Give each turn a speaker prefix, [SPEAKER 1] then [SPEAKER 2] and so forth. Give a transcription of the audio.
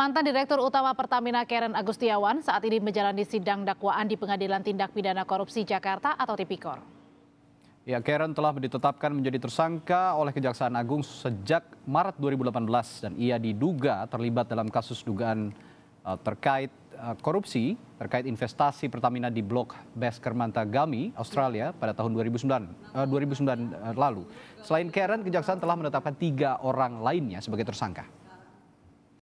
[SPEAKER 1] Mantan Direktur Utama Pertamina Karen Agustiawan saat ini menjalani sidang dakwaan di Pengadilan Tindak Pidana Korupsi Jakarta atau Tipikor.
[SPEAKER 2] Ya, Karen telah ditetapkan menjadi tersangka oleh Kejaksaan Agung sejak Maret 2018 dan ia diduga terlibat dalam kasus dugaan uh, terkait uh, korupsi terkait investasi Pertamina di Blok Baskermanta Gami, Australia pada tahun 2009, uh, 2009 lalu. Selain Karen, Kejaksaan telah menetapkan tiga orang lainnya sebagai tersangka.